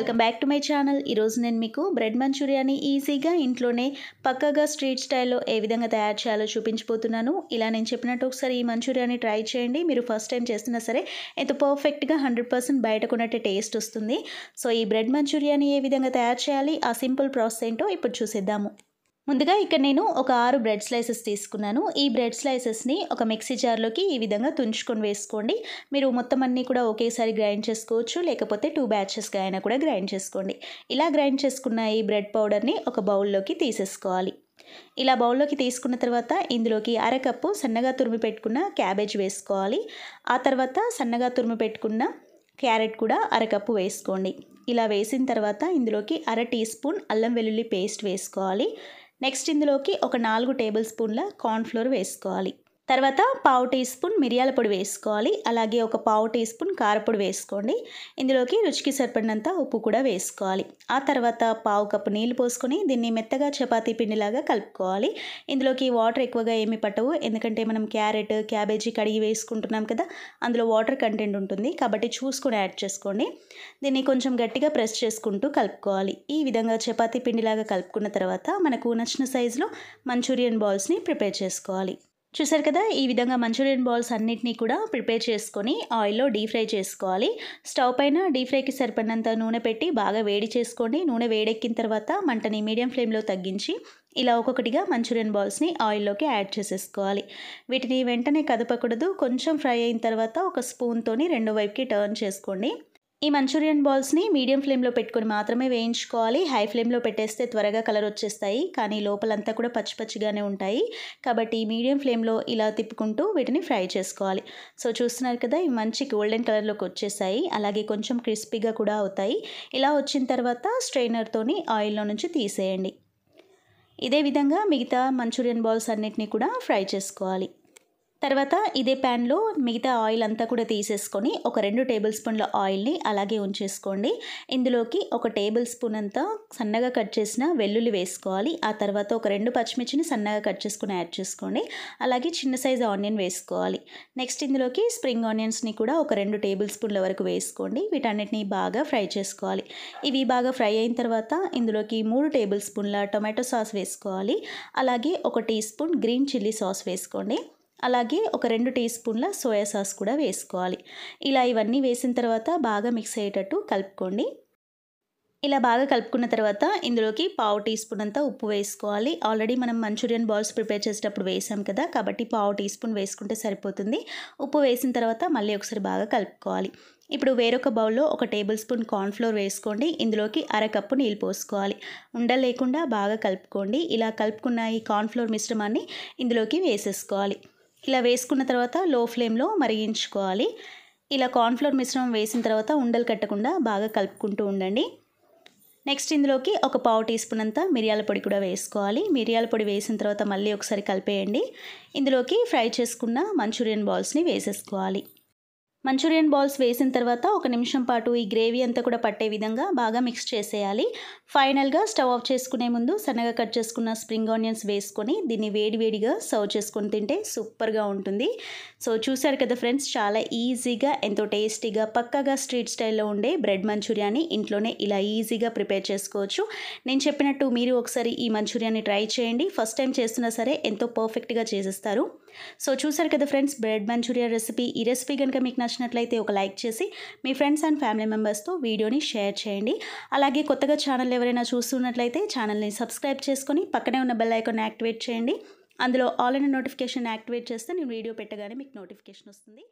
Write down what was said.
welcome back to my channel ఈరోజు నేను మీకు బ్రెడ్ మంచూరియాని ఈజీగా ఇంట్లోనే పక్కగా స్ట్రీట్ స్టైల్లో ఏ విధంగా తయారు చేయాలో చూపించబోతున్నాను ఇలా నేను చెప్పినట్టు ఒకసారి ఈ మంచూరియాని ట్రై చేయండి మీరు ఫస్ట్ టైం చేస్తున్నా సరే ఎంత పర్ఫెక్ట్గా హండ్రెడ్ పర్సెంట్ బయటకున్నట్టు టేస్ట్ వస్తుంది సో ఈ బ్రెడ్ మంచూరియాని ఏ విధంగా తయారు చేయాలి ఆ సింపుల్ ప్రాసెస్ ఏంటో ఇప్పుడు చూసేద్దాము ముందుగా ఇక్కడ నేను ఒక ఆరు బ్రెడ్ స్లైసెస్ తీసుకున్నాను ఈ బ్రెడ్ స్లైసెస్ని ఒక మిక్సీ జార్లోకి ఈ విధంగా తుంచుకొని వేసుకోండి మీరు మొత్తం అన్నీ కూడా ఒకేసారి గ్రైండ్ చేసుకోవచ్చు లేకపోతే టూ బ్యాచెస్గా అయినా కూడా గ్రైండ్ చేసుకోండి ఇలా గ్రైండ్ చేసుకున్న ఈ బ్రెడ్ పౌడర్ని ఒక బౌల్లోకి తీసేసుకోవాలి ఇలా బౌల్లోకి తీసుకున్న తర్వాత ఇందులోకి అరకప్పు సన్నగా తురిమి పెట్టుకున్న క్యాబేజ్ వేసుకోవాలి ఆ తర్వాత సన్నగా తురిమి పెట్టుకున్న క్యారెట్ కూడా అరకప్పు వేసుకోండి ఇలా వేసిన తర్వాత ఇందులోకి అర టీ స్పూన్ అల్లం వెల్లుల్లి పేస్ట్ వేసుకోవాలి నెక్స్ట్ ఇందులోకి ఒక నాలుగు టేబుల్ స్పూన్ల కార్న్ఫ్లోర్ వేసుకోవాలి తర్వాత పావు టీ స్పూన్ మిరియాల పొడి వేసుకోవాలి అలాగే ఒక పావు టీ స్పూన్ కారపొడి వేసుకోండి ఇందులోకి రుచికి సరిపడినంత ఉప్పు కూడా వేసుకోవాలి ఆ తర్వాత పావు కప్పు నీళ్లు పోసుకొని దీన్ని మెత్తగా చపాతీ పిండిలాగా కలుపుకోవాలి ఇందులోకి వాటర్ ఎక్కువగా ఏమి పట్టవు ఎందుకంటే మనం క్యారెట్ క్యాబేజీ కడిగి వేసుకుంటున్నాం కదా అందులో వాటర్ కంటెంట్ ఉంటుంది కాబట్టి చూసుకొని యాడ్ చేసుకోండి దీన్ని కొంచెం గట్టిగా ప్రెస్ చేసుకుంటూ కలుపుకోవాలి ఈ విధంగా చపాతీ పిండిలాగా కలుపుకున్న తర్వాత మనకు నచ్చిన సైజులో మంచూరియన్ బాల్స్ని ప్రిపేర్ చేసుకోవాలి చూసారు కదా ఈ విధంగా మంచూరియన్ బాల్స్ అన్నిటినీ కూడా ప్రిపేర్ చేసుకొని ఆయిల్లో డీప్ ఫ్రై చేసుకోవాలి స్టవ్ పైన డీప్ ఫ్రైకి సరిపడినంత నూనె పెట్టి బాగా వేడి చేసుకోండి నూనె వేడెక్కిన తర్వాత మంటని మీడియం ఫ్లేమ్లో తగ్గించి ఇలా ఒక్కొక్కటిగా మంచూరియన్ బాల్స్ని ఆయిల్లోకి యాడ్ చేసేసుకోవాలి వీటిని వెంటనే కదపకూడదు కొంచెం ఫ్రై అయిన తర్వాత ఒక స్పూన్తోని రెండో వైపుకి టర్న్ చేసుకోండి ఈ మంచూరియన్ బాల్స్ని మీడియం ఫ్లేమ్లో పెట్టుకొని మాత్రమే వేయించుకోవాలి హై ఫ్లేమ్లో పెట్టేస్తే త్వరగా కలర్ వచ్చేస్తాయి కానీ లోపలంతా కూడా పచ్చి పచ్చిగానే ఉంటాయి కాబట్టి మీడియం ఫ్లేమ్లో ఇలా తిప్పుకుంటూ వీటిని ఫ్రై చేసుకోవాలి సో చూస్తున్నారు కదా ఇవి మంచి గోల్డెన్ కలర్లోకి వచ్చేసాయి అలాగే కొంచెం క్రిస్పీగా కూడా అవుతాయి ఇలా వచ్చిన తర్వాత స్ట్రైనర్తోని ఆయిల్లో నుంచి తీసేయండి ఇదే విధంగా మిగతా మంచూరియన్ బాల్స్ అన్నిటినీ కూడా ఫ్రై చేసుకోవాలి తర్వాత ఇదే ప్యాన్లో మిగతా ఆయిల్ అంతా కూడా తీసేసుకొని ఒక రెండు టేబుల్ స్పూన్ల ఆయిల్ని అలాగే ఉంచేసుకోండి ఇందులోకి ఒక టేబుల్ స్పూన్ అంతా సన్నగా కట్ చేసిన వెల్లుల్లి వేసుకోవాలి ఆ తర్వాత ఒక రెండు పచ్చిమిర్చిని సన్నగా కట్ చేసుకుని యాడ్ చేసుకోండి అలాగే చిన్న సైజు ఆనియన్ వేసుకోవాలి నెక్స్ట్ ఇందులోకి స్ప్రింగ్ ఆనియన్స్ని కూడా ఒక రెండు టేబుల్ స్పూన్ల వరకు వేసుకోండి వీటన్నిటిని బాగా ఫ్రై చేసుకోవాలి ఇవి బాగా ఫ్రై అయిన తర్వాత ఇందులోకి మూడు టేబుల్ స్పూన్ల టొమాటో సాస్ వేసుకోవాలి అలాగే ఒక teaspoon green chilli sauce వేసుకోండి అలాగే ఒక రెండు టీ స్పూన్ల సోయా సాస్ కూడా వేసుకోవాలి ఇలా ఇవన్నీ వేసిన తర్వాత బాగా మిక్స్ అయ్యేటట్టు కలుపుకోండి ఇలా బాగా కలుపుకున్న తర్వాత ఇందులోకి పావు టీ స్పూన్ అంతా ఉప్పు వేసుకోవాలి ఆల్రెడీ మనం మంచూరియన్ బాల్స్ ప్రిపేర్ చేసేటప్పుడు వేసాం కదా కాబట్టి పావు టీ స్పూన్ వేసుకుంటే సరిపోతుంది ఉప్పు వేసిన తర్వాత మళ్ళీ ఒకసారి బాగా కలుపుకోవాలి ఇప్పుడు వేరొక బౌల్లో ఒక టేబుల్ స్పూన్ కార్న్ఫ్లోర్ వేసుకోండి ఇందులోకి అరకప్పు నీళ్ళు పోసుకోవాలి ఉండలేకుండా బాగా కలుపుకోండి ఇలా కలుపుకున్న ఈ కార్న్ఫ్లోర్ మిశ్రమాన్ని ఇందులోకి వేసేసుకోవాలి ఇలా వేసుకున్న తర్వాత లో ఫ్లేమ్లో మరిగించుకోవాలి ఇలా కార్న్ఫ్లోర్ మిశ్రమం వేసిన తర్వాత ఉండలు కట్టకుండా బాగా కలుపుకుంటూ ఉండండి నెక్స్ట్ ఇందులోకి ఒక పావు టీ స్పూన్ అంతా మిరియాల పొడి కూడా వేసుకోవాలి మిరియాల పొడి వేసిన తర్వాత మళ్ళీ ఒకసారి కలిపేయండి ఇందులోకి ఫ్రై చేసుకున్న మంచూరియన్ బాల్స్ని వేసేసుకోవాలి మంచూరియన్ బాల్స్ వేసిన తర్వాత ఒక నిమిషం పాటు ఈ గ్రేవీ అంతా కూడా పట్టే విధంగా బాగా మిక్స్ చేసేయాలి ఫైనల్గా స్టవ్ ఆఫ్ చేసుకునే ముందు సన్నగా కట్ చేసుకున్న స్ప్రింగ్ ఆనియన్స్ వేసుకొని దీన్ని వేడివేడిగా సర్వ్ చేసుకొని తింటే సూపర్గా ఉంటుంది సో చూశారు కదా ఫ్రెండ్స్ చాలా ఈజీగా ఎంతో టేస్టీగా పక్కగా స్ట్రీట్ స్టైల్లో ఉండే బ్రెడ్ మంచూరియాని ఇంట్లోనే ఇలా ఈజీగా ప్రిపేర్ చేసుకోవచ్చు నేను చెప్పినట్టు మీరు ఒకసారి ఈ మంచూరియాని ట్రై చేయండి ఫస్ట్ టైం చేస్తున్నా సరే ఎంతో పర్ఫెక్ట్గా చేసేస్తారు సో చూసారు కదా ఫ్రెండ్స్ బ్రెడ్ మంచూరియా రెసిపీ ఈ రెసిపీ కనుక మీకు నచ్చినట్లయితే ఒక లైక్ చేసి మీ ఫ్రెండ్స్ అండ్ ఫ్యామిలీ మెంబర్స్తో వీడియోని షేర్ చేయండి అలాగే కొత్తగా ఛానల్ ఎవరైనా చూస్తున్నట్లయితే ఛానల్ని సబ్స్క్రైబ్ చేసుకొని పక్కనే ఉన్న బెల్ ఐకాన్ యాక్టివేట్ చేయండి అందులో ఆల్ ఇన్ నోటిఫికేషన్ యాక్టివేట్ చేస్తే నేను వీడియో పెట్టగానే మీకు నోటిఫికేషన్ వస్తుంది